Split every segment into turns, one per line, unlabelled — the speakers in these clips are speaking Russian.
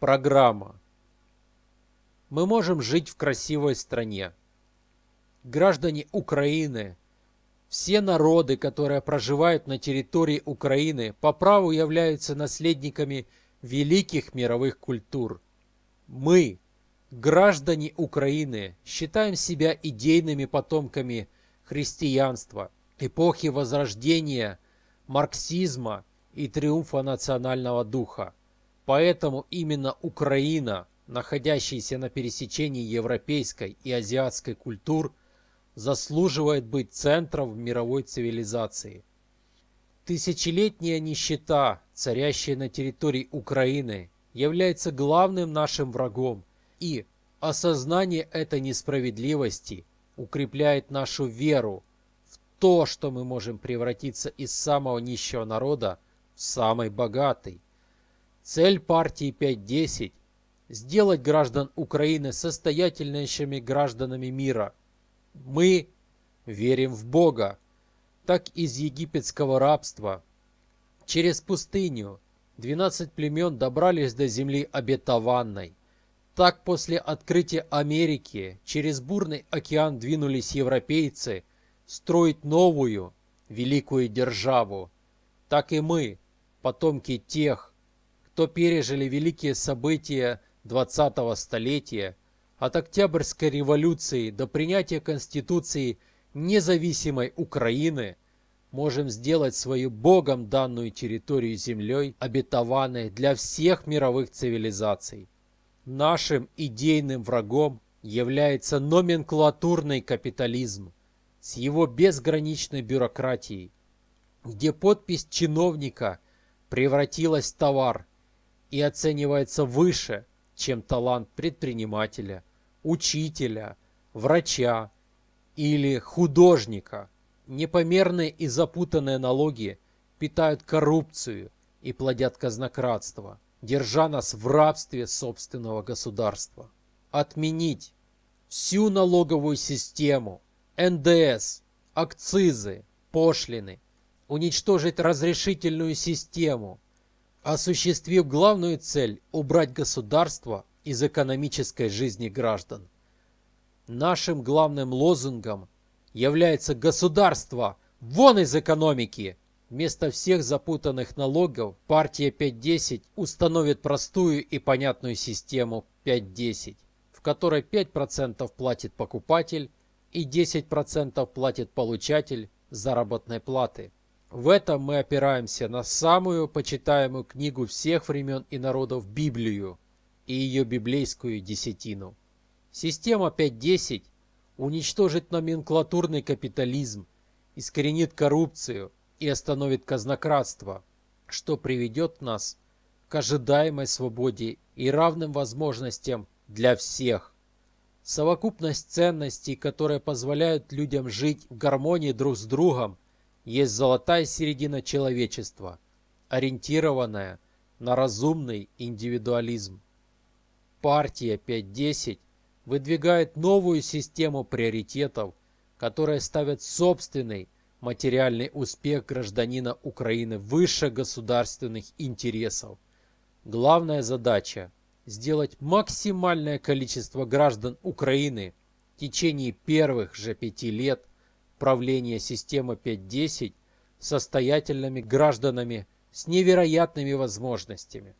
Программа. Мы можем жить в красивой стране. Граждане Украины, все народы, которые проживают на территории Украины, по праву являются наследниками великих мировых культур. Мы, граждане Украины, считаем себя идейными потомками христианства, эпохи Возрождения, марксизма и триумфа национального духа. Поэтому именно Украина, находящаяся на пересечении европейской и азиатской культур, заслуживает быть центром мировой цивилизации. Тысячелетняя нищета, царящая на территории Украины, является главным нашим врагом, и осознание этой несправедливости укрепляет нашу веру в то, что мы можем превратиться из самого нищего народа в самый богатый. Цель партии 5.10 – сделать граждан Украины состоятельнейшими гражданами мира. Мы верим в Бога, так из египетского рабства. Через пустыню 12 племен добрались до земли обетованной. Так после открытия Америки через бурный океан двинулись европейцы строить новую великую державу. Так и мы, потомки тех, кто пережили великие события 20-го столетия, от Октябрьской революции до принятия Конституции независимой Украины, можем сделать свою Богом данную территорию землей, обетованной для всех мировых цивилизаций. Нашим идейным врагом является номенклатурный капитализм с его безграничной бюрократией, где подпись чиновника превратилась в товар, и оценивается выше, чем талант предпринимателя, учителя, врача или художника. Непомерные и запутанные налоги питают коррупцию и плодят казнократство, держа нас в рабстве собственного государства. Отменить всю налоговую систему, НДС, акцизы, пошлины, уничтожить разрешительную систему – осуществив главную цель – убрать государство из экономической жизни граждан. Нашим главным лозунгом является «Государство! Вон из экономики!» Вместо всех запутанных налогов партия 5.10 установит простую и понятную систему 5.10, в которой 5% платит покупатель и 10% платит получатель заработной платы. В этом мы опираемся на самую почитаемую книгу всех времен и народов Библию и ее библейскую десятину. Система 5.10 уничтожит номенклатурный капитализм, искоренит коррупцию и остановит казнократство, что приведет нас к ожидаемой свободе и равным возможностям для всех. Совокупность ценностей, которые позволяют людям жить в гармонии друг с другом – есть золотая середина человечества, ориентированная на разумный индивидуализм. Партия 5.10 выдвигает новую систему приоритетов, которая ставит собственный материальный успех гражданина Украины выше государственных интересов. Главная задача – сделать максимальное количество граждан Украины в течение первых же пяти лет правления системы 5.10 состоятельными гражданами с невероятными возможностями.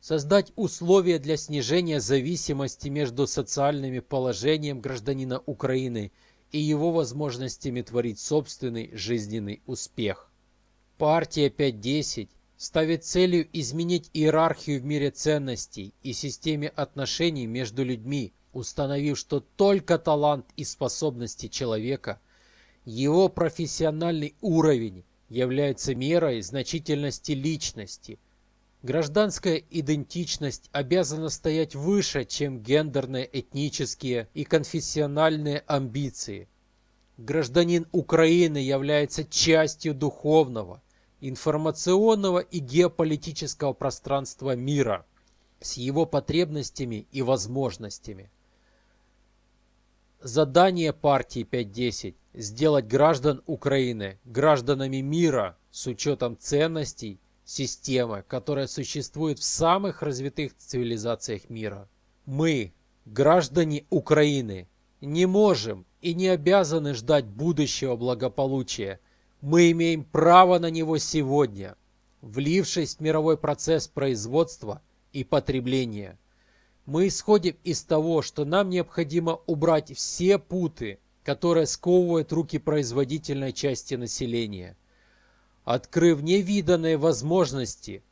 Создать условия для снижения зависимости между социальным положением гражданина Украины и его возможностями творить собственный жизненный успех. Партия 5.10 ставит целью изменить иерархию в мире ценностей и системе отношений между людьми, установив, что только талант и способности человека – его профессиональный уровень является мерой значительности личности. Гражданская идентичность обязана стоять выше, чем гендерные, этнические и конфессиональные амбиции. Гражданин Украины является частью духовного, информационного и геополитического пространства мира с его потребностями и возможностями. Задание партии 5.10 – сделать граждан Украины гражданами мира с учетом ценностей системы, которая существует в самых развитых цивилизациях мира. Мы, граждане Украины, не можем и не обязаны ждать будущего благополучия. Мы имеем право на него сегодня, влившись в мировой процесс производства и потребления. Мы исходим из того, что нам необходимо убрать все путы, которые сковывают руки производительной части населения, открыв невиданные возможности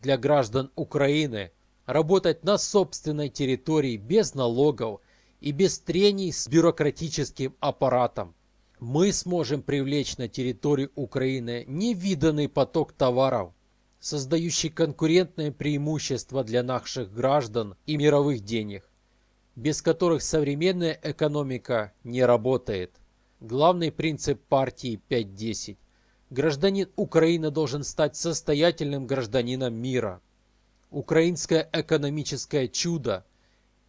для граждан Украины работать на собственной территории без налогов и без трений с бюрократическим аппаратом. Мы сможем привлечь на территорию Украины невиданный поток товаров – создающий конкурентное преимущество для наших граждан и мировых денег, без которых современная экономика не работает. Главный принцип партии 5.10. Гражданин Украины должен стать состоятельным гражданином мира. Украинское экономическое чудо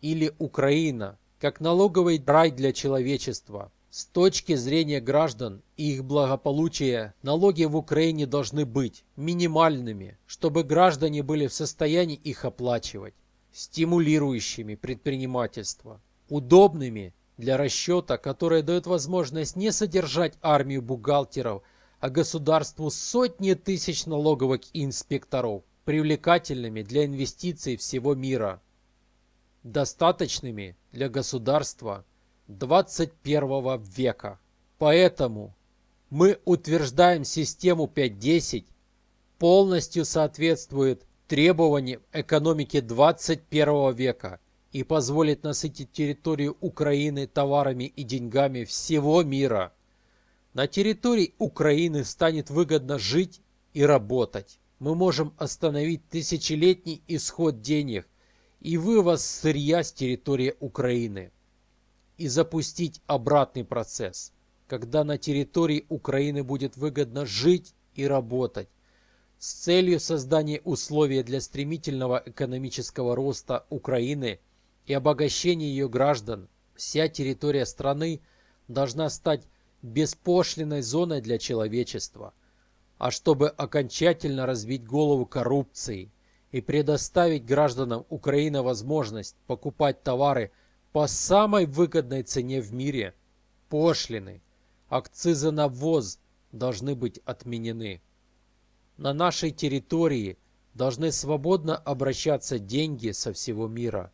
или Украина как налоговый рай для человечества – с точки зрения граждан и их благополучия, налоги в Украине должны быть минимальными, чтобы граждане были в состоянии их оплачивать, стимулирующими предпринимательство, удобными для расчета, которые дают возможность не содержать армию бухгалтеров, а государству сотни тысяч налоговых инспекторов, привлекательными для инвестиций всего мира, достаточными для государства – 21 века. Поэтому мы утверждаем систему 5.10 полностью соответствует требованиям экономики 21 века и позволит насытить территорию Украины товарами и деньгами всего мира. На территории Украины станет выгодно жить и работать. Мы можем остановить тысячелетний исход денег и вывоз сырья с территории Украины и запустить обратный процесс, когда на территории Украины будет выгодно жить и работать с целью создания условий для стремительного экономического роста Украины и обогащения ее граждан. Вся территория страны должна стать беспошлиной зоной для человечества. А чтобы окончательно разбить голову коррупции и предоставить гражданам Украины возможность покупать товары – по самой выгодной цене в мире. Пошлины, акцизы на ввоз должны быть отменены. На нашей территории должны свободно обращаться деньги со всего мира,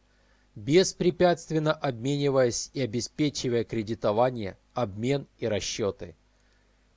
беспрепятственно обмениваясь и обеспечивая кредитование, обмен и расчеты.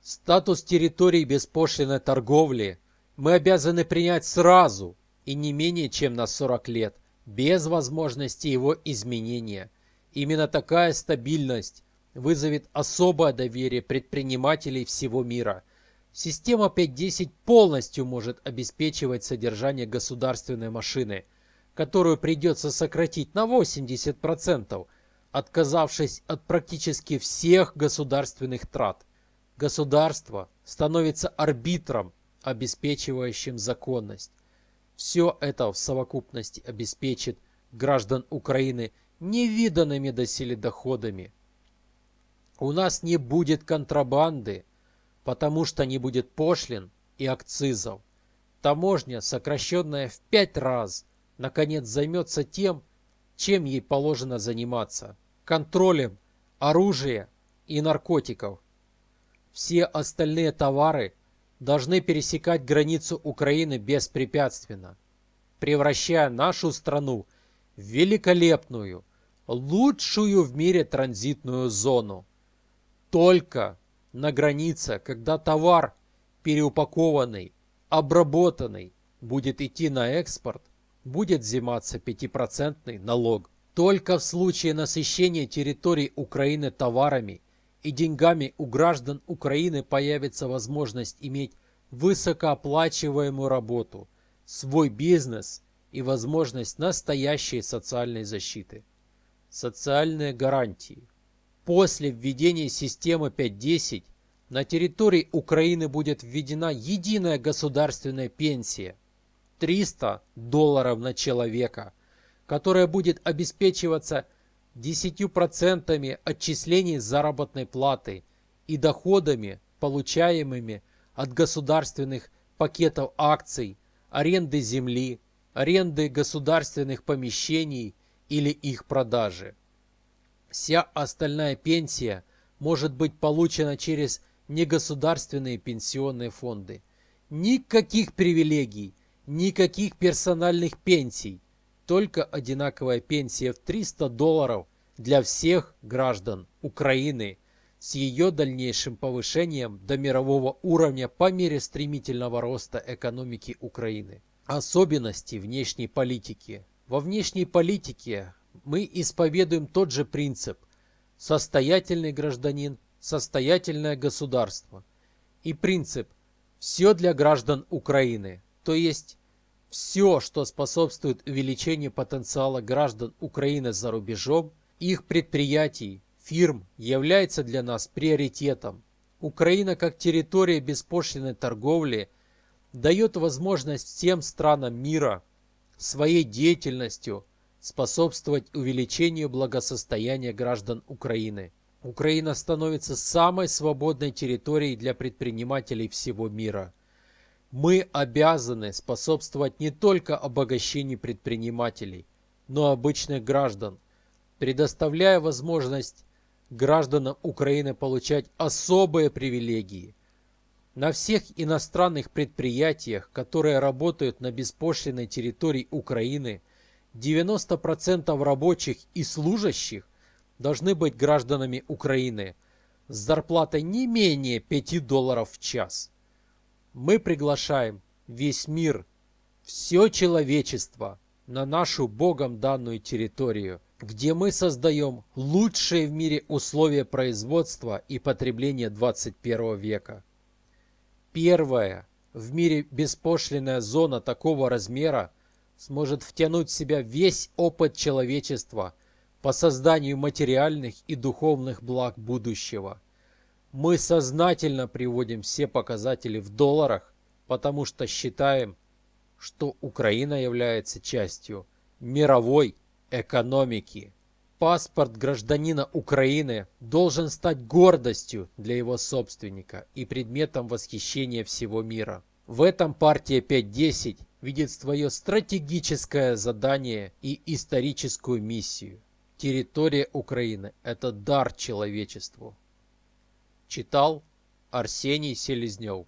Статус территории беспошлиной торговли мы обязаны принять сразу и не менее чем на 40 лет, без возможности его изменения. Именно такая стабильность вызовет особое доверие предпринимателей всего мира. Система 5.10 полностью может обеспечивать содержание государственной машины, которую придется сократить на 80%, отказавшись от практически всех государственных трат. Государство становится арбитром, обеспечивающим законность. Все это в совокупности обеспечит граждан Украины невиданными доселе доходами. У нас не будет контрабанды, потому что не будет пошлин и акцизов. Таможня, сокращенная в пять раз, наконец займется тем, чем ей положено заниматься – контролем оружия и наркотиков. Все остальные товары – должны пересекать границу Украины беспрепятственно, превращая нашу страну в великолепную, лучшую в мире транзитную зону. Только на границе, когда товар переупакованный, обработанный, будет идти на экспорт, будет взиматься 5% налог. Только в случае насыщения территорий Украины товарами и деньгами у граждан Украины появится возможность иметь высокооплачиваемую работу, свой бизнес и возможность настоящей социальной защиты. Социальные гарантии. После введения системы 5.10 на территории Украины будет введена единая государственная пенсия 300 долларов на человека, которая будет обеспечиваться – 10% отчислений заработной платы и доходами, получаемыми от государственных пакетов акций, аренды земли, аренды государственных помещений или их продажи. Вся остальная пенсия может быть получена через негосударственные пенсионные фонды. Никаких привилегий, никаких персональных пенсий, только одинаковая пенсия в 300 долларов для всех граждан Украины с ее дальнейшим повышением до мирового уровня по мере стремительного роста экономики Украины. Особенности внешней политики. Во внешней политике мы исповедуем тот же принцип «состоятельный гражданин, состоятельное государство» и принцип «все для граждан Украины», то есть все, что способствует увеличению потенциала граждан Украины за рубежом, их предприятий, фирм, является для нас приоритетом. Украина как территория беспошлиной торговли дает возможность всем странам мира своей деятельностью способствовать увеличению благосостояния граждан Украины. Украина становится самой свободной территорией для предпринимателей всего мира – мы обязаны способствовать не только обогащению предпринимателей, но и обычных граждан, предоставляя возможность гражданам Украины получать особые привилегии. На всех иностранных предприятиях, которые работают на беспошлиной территории Украины, 90% рабочих и служащих должны быть гражданами Украины с зарплатой не менее 5 долларов в час. Мы приглашаем весь мир, все человечество на нашу Богом данную территорию, где мы создаем лучшие в мире условия производства и потребления 21 века. Первая в мире беспошлинная зона такого размера сможет втянуть в себя весь опыт человечества по созданию материальных и духовных благ будущего – мы сознательно приводим все показатели в долларах, потому что считаем, что Украина является частью мировой экономики. Паспорт гражданина Украины должен стать гордостью для его собственника и предметом восхищения всего мира. В этом партия 5.10 видит свое стратегическое задание и историческую миссию. Территория Украины – это дар человечеству. Читал Арсений Селезнев.